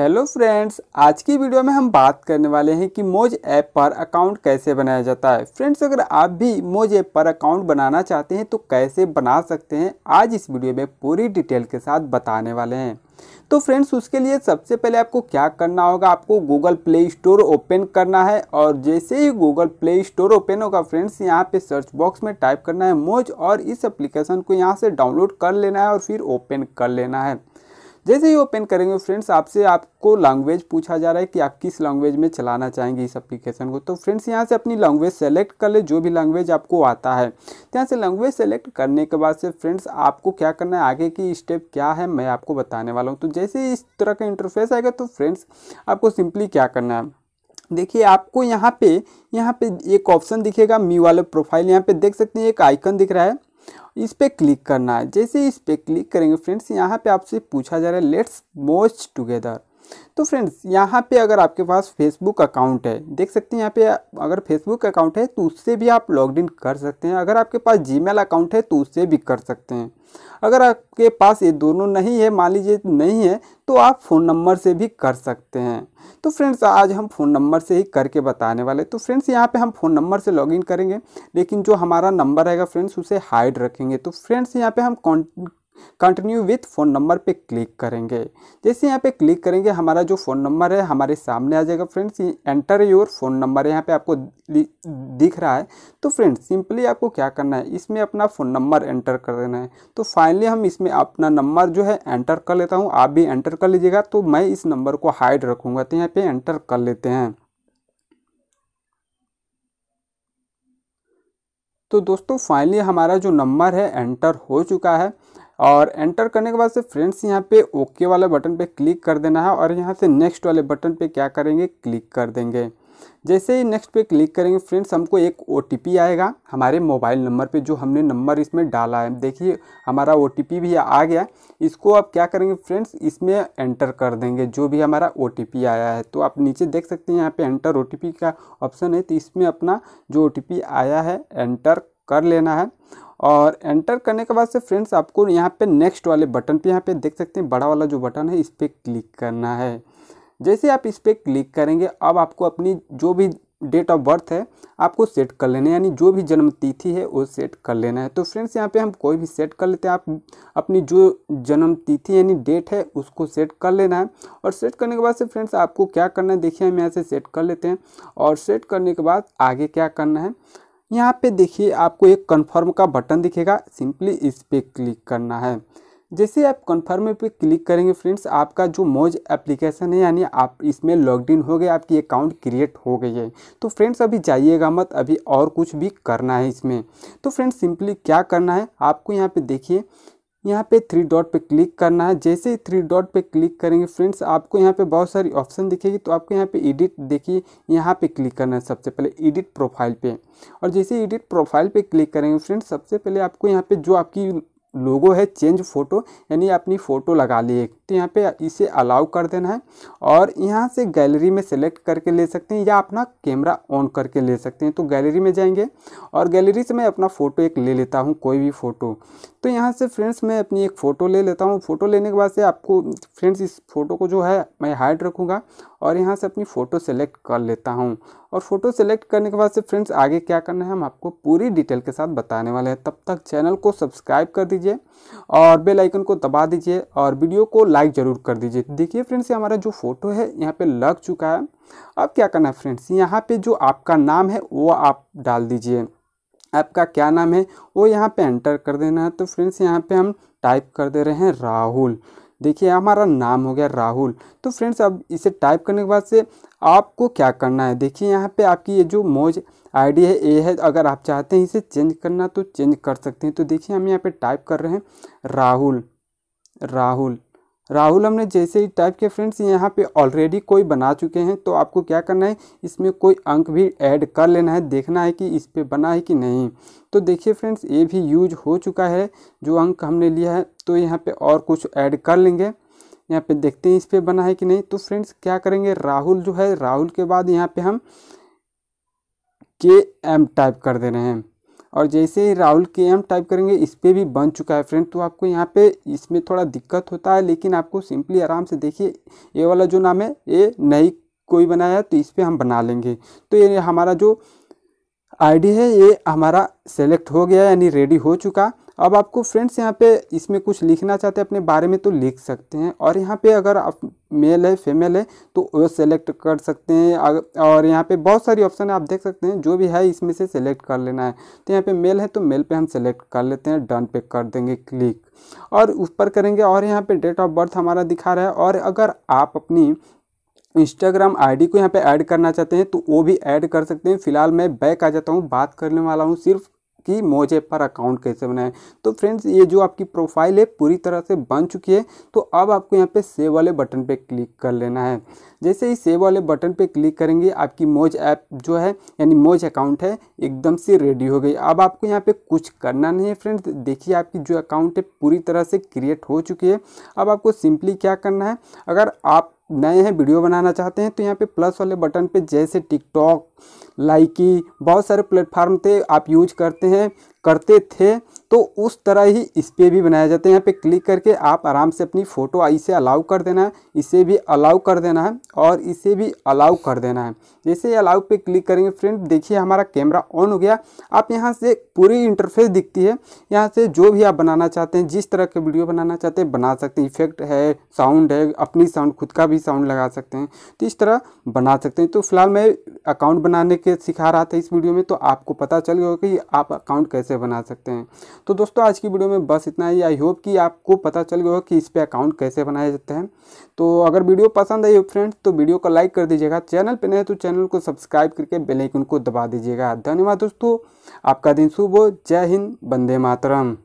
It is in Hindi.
हेलो फ्रेंड्स आज की वीडियो में हम बात करने वाले हैं कि मोज ऐप पर अकाउंट कैसे बनाया जाता है फ्रेंड्स अगर आप भी मोज ऐप पर अकाउंट बनाना चाहते हैं तो कैसे बना सकते हैं आज इस वीडियो में पूरी डिटेल के साथ बताने वाले हैं तो फ्रेंड्स उसके लिए सबसे पहले आपको क्या करना होगा आपको गूगल प्ले स्टोर ओपन करना है और जैसे ही गूगल प्ले स्टोर ओपन होगा फ्रेंड्स यहाँ पे सर्च बॉक्स में टाइप करना है मोज और इस एप्लीकेशन को यहाँ से डाउनलोड कर लेना है और फिर ओपन कर लेना है जैसे ही ओपन करेंगे फ्रेंड्स आपसे आपको लैंग्वेज पूछा जा रहा है कि आप किस लैंग्वेज में चलाना चाहेंगे इस एप्लीकेशन को तो फ्रेंड्स यहाँ से अपनी लैंग्वेज सेलेक्ट कर ले जो भी लैंग्वेज आपको आता है तो यहाँ से लैंग्वेज सेलेक्ट करने के बाद से फ्रेंड्स आपको क्या करना है आगे की स्टेप क्या है मैं आपको बताने वाला हूँ तो जैसे इस तरह का इंटरफेस आएगा तो फ्रेंड्स आपको सिंपली क्या करना है देखिए आपको यहाँ पे यहाँ पे एक ऑप्शन दिखेगा मी वाले प्रोफाइल यहाँ पे देख सकते हैं एक आइकन दिख रहा है इस पर क्लिक करना है जैसे इस पर क्लिक करेंगे फ्रेंड्स यहाँ पे आपसे पूछा जा रहा है लेट्स मोच टुगेदर तो फ्रेंड्स यहाँ पे अगर आपके पास फेसबुक अकाउंट है देख सकते हैं यहाँ पे अगर फेसबुक अकाउंट है तो उससे भी आप लॉग इन कर सकते हैं अगर आपके पास जीमेल अकाउंट है तो उससे भी कर सकते हैं अगर आपके पास ये दोनों नहीं है मान लीजिए नहीं है तो आप फ़ोन नंबर से भी कर सकते हैं तो फ्रेंड्स आज हम फ़ोन नंबर से ही करके बताने वाले तो फ्रेंड्स यहाँ पे हम फ़ोन नंबर से लॉगिन करेंगे लेकिन जो हमारा नंबर रहेगा फ्रेंड्स उसे हाइड रखेंगे तो फ्रेंड्स यहाँ पे हम कंटिन्यू विथ फ़ोन नंबर पे क्लिक करेंगे जैसे यहाँ पे क्लिक करेंगे हमारा जो फ़ोन नंबर है हमारे सामने आ जाएगा friends enter your phone number यहाँ पे आपको दिख रहा है तो फ्रेंड्स सिंपली आपको क्या करना है इसमें अपना फ़ोन नंबर एंटर कर देना है तो फाइनली हम इसमें अपना नंबर जो है एंटर कर लेता हूँ आप भी एंटर कर लीजिएगा तो मैं इस नंबर को हाइड रखूँगा तो यहाँ पर एंटर कर लेते हैं तो दोस्तों फाइनली हमारा जो नंबर है एंटर हो चुका है और एंटर करने के बाद से फ्रेंड्स यहाँ पे ओके वाले बटन पे क्लिक कर देना है और यहाँ से नेक्स्ट वाले बटन पे क्या करेंगे क्लिक कर देंगे जैसे ही नेक्स्ट पे क्लिक करेंगे फ्रेंड्स हमको एक ओ आएगा हमारे मोबाइल नंबर पे जो हमने नंबर इसमें डाला है देखिए हमारा ओ भी आ गया इसको आप क्या करेंगे फ्रेंड्स इसमें एंटर कर देंगे जो भी हमारा ओ आया है तो आप नीचे देख सकते हैं यहाँ पे एंटर ओ का ऑप्शन है तो इसमें अपना जो ओ आया है एंटर कर लेना है और एंटर करने के बाद से फ्रेंड्स आपको यहाँ पे नेक्स्ट वाले बटन पे यहाँ पे देख सकते हैं बड़ा वाला जो बटन है इस पर क्लिक करना है जैसे आप इस पर क्लिक करेंगे अब आपको अपनी जो भी डेट ऑफ बर्थ है आपको सेट कर लेना है यानी जो भी जन्म तिथि है वो सेट कर लेना है तो फ्रेंड्स यहाँ पे हम कोई भी सेट कर लेते हैं आप अपनी जो जन्म तिथि यानी डेट है उसको सेट कर लेना है और सेट करने के बाद से फ्रेंड्स आपको क्या करना है देखिए हम यहाँ से सेट कर लेते हैं और सेट करने के बाद आगे क्या करना है यहाँ पे देखिए आपको एक कन्फर्म का बटन दिखेगा सिंपली इस पर क्लिक करना है जैसे आप कन्फर्म पे क्लिक करेंगे फ्रेंड्स आपका जो मोज एप्लीकेशन है यानी आप इसमें लॉग इन हो गए आपकी अकाउंट क्रिएट हो गई है तो फ्रेंड्स अभी जाइएगा मत अभी और कुछ भी करना है इसमें तो फ्रेंड्स सिंपली क्या करना है आपको यहाँ पे देखिए यहाँ पे थ्री डॉट पे क्लिक करना है जैसे ही थ्री डॉट पे क्लिक करेंगे फ्रेंड्स आपको यहाँ पे बहुत सारी ऑप्शन दिखेगी तो आपको यहाँ पे एडिट देखिए यहाँ पे क्लिक करना है सबसे पहले एडिट प्रोफाइल पे और जैसे एडिट प्रोफाइल पे क्लिक करेंगे फ्रेंड्स सबसे पहले आपको यहाँ पे जो आपकी लोगो है चेंज फ़ोटो यानी अपनी फ़ोटो लगा लिए तो यहाँ पे इसे अलाउ कर देना है और यहाँ से गैलरी में सेलेक्ट करके ले सकते हैं या अपना कैमरा ऑन करके ले सकते हैं तो गैलरी में जाएंगे और गैलरी से मैं अपना फ़ोटो एक ले लेता हूँ कोई भी फ़ोटो तो यहाँ से फ्रेंड्स मैं अपनी एक फ़ोटो ले लेता हूँ फ़ोटो लेने के बाद से आपको फ्रेंड्स इस फ़ोटो को जो है मैं हाइड रखूँगा और यहाँ से अपनी फ़ोटो सेलेक्ट कर लेता हूँ और फ़ोटो सेलेक्ट करने के बाद से फ्रेंड्स आगे क्या करना है हम आपको पूरी डिटेल के साथ बताने वाले हैं तब तक चैनल को सब्सक्राइब कर दीजिए और बेल आइकन को दबा दीजिए और वीडियो को लाइक ज़रूर कर दीजिए देखिए फ्रेंड्स ये हमारा जो फ़ोटो है यहाँ पर लग चुका है अब क्या करना है फ्रेंड्स यहाँ पर जो आपका नाम है वो आप डाल दीजिए आपका क्या नाम है वो यहाँ पे एंटर कर देना है तो फ्रेंड्स यहाँ पे हम टाइप कर दे रहे हैं राहुल देखिए हमारा नाम हो गया राहुल तो फ्रेंड्स अब इसे टाइप करने के बाद से आपको क्या करना है देखिए यहाँ पे आपकी ये जो मोज आईडी है ए है अगर आप चाहते हैं इसे चेंज करना तो चेंज कर सकते हैं तो देखिए हम यहाँ पे टाइप कर रहे हैं राहुल राहुल राहुल हमने जैसे ही टाइप के फ्रेंड्स यहाँ पे ऑलरेडी कोई बना चुके हैं तो आपको क्या करना है इसमें कोई अंक भी ऐड कर लेना है देखना है कि इस पर बना है कि नहीं तो देखिए फ्रेंड्स ये भी यूज हो चुका है जो अंक हमने लिया है तो यहाँ पे और कुछ ऐड कर लेंगे यहाँ पे देखते हैं इस पर बना है कि नहीं तो फ्रेंड्स क्या करेंगे राहुल जो है राहुल के बाद यहाँ पर हम के एम टाइप कर दे रहे हैं और जैसे ही राहुल के एम टाइप करेंगे इस पर भी बन चुका है फ्रेंड तो आपको यहाँ पे इसमें थोड़ा दिक्कत होता है लेकिन आपको सिंपली आराम से देखिए ये वाला जो नाम है ये नई कोई बनाया तो इस पर हम बना लेंगे तो ये हमारा जो आईडी है ये हमारा सेलेक्ट हो गया यानी रेडी हो चुका अब आपको फ्रेंड्स यहाँ पे इसमें कुछ लिखना चाहते हैं अपने बारे में तो लिख सकते हैं और यहाँ पे अगर आप मेल है फीमेल है तो वो सेलेक्ट कर सकते हैं और यहाँ पे बहुत सारी ऑप्शन है आप देख सकते हैं जो भी है इसमें से सेलेक्ट कर लेना है तो यहाँ पे मेल है तो मेल पे हम सेलेक्ट कर लेते हैं डन पे कर देंगे क्लिक और उस पर करेंगे और यहाँ पर डेट ऑफ बर्थ हमारा दिखा रहा है और अगर आप अपनी इंस्टाग्राम आईडी को यहाँ पे ऐड करना चाहते हैं तो वो भी ऐड कर सकते हैं फिलहाल मैं बैक आ जाता हूँ बात करने वाला हूँ सिर्फ कि मोज ऐप पर अकाउंट कैसे बनाएं तो फ्रेंड्स ये जो आपकी प्रोफाइल है पूरी तरह से बन चुकी है तो अब आपको यहाँ पे सेव वाले बटन पे क्लिक कर लेना है जैसे ही सेव वाले बटन पे क्लिक करेंगे आपकी मोज ऐप जो है यानी मोज अकाउंट है एकदम से रेडी हो गई अब आपको यहाँ पे कुछ करना नहीं है फ्रेंड्स देखिए आपकी जो अकाउंट है पूरी तरह से क्रिएट हो चुकी है अब आपको सिंपली क्या करना है अगर आप नए हैं वीडियो बनाना चाहते हैं तो यहाँ पे प्लस वाले बटन पे जैसे टिकटॉक लाइकी बहुत सारे प्लेटफार्म थे आप यूज करते हैं करते थे तो उस तरह ही इस पर भी बनाया जाता है यहाँ पे क्लिक करके आप आराम से अपनी फ़ोटो इसे अलाउ कर देना है इसे भी अलाउ कर देना है और इसे भी अलाउ कर देना है जैसे अलाउ पे क्लिक करेंगे फ्रेंड देखिए हमारा कैमरा ऑन हो गया आप यहाँ से पूरी इंटरफेस दिखती है यहाँ से जो भी आप बनाना चाहते हैं जिस तरह के वीडियो बनाना चाहते हैं बना सकते हैं इफेक्ट है साउंड है अपनी साउंड खुद का भी साउंड लगा सकते हैं तो इस तरह बना सकते हैं तो फिलहाल मैं अकाउंट बनाने के सिखा रहा था इस वीडियो में तो आपको पता चल गया कि आप अकाउंट कैसे बना सकते हैं तो दोस्तों आज की वीडियो में बस इतना ही आई होप कि आपको पता चल गया हो कि इस पर अकाउंट कैसे बनाए जाते हैं तो अगर वीडियो पसंद आई हो फ्रेंड्स तो वीडियो को लाइक कर दीजिएगा चैनल पर नहीं तो चैनल को सब्सक्राइब करके बेलाइकन को दबा दीजिएगा धन्यवाद दोस्तों आपका दिन शुभ हो जय हिंद बंदे मातरम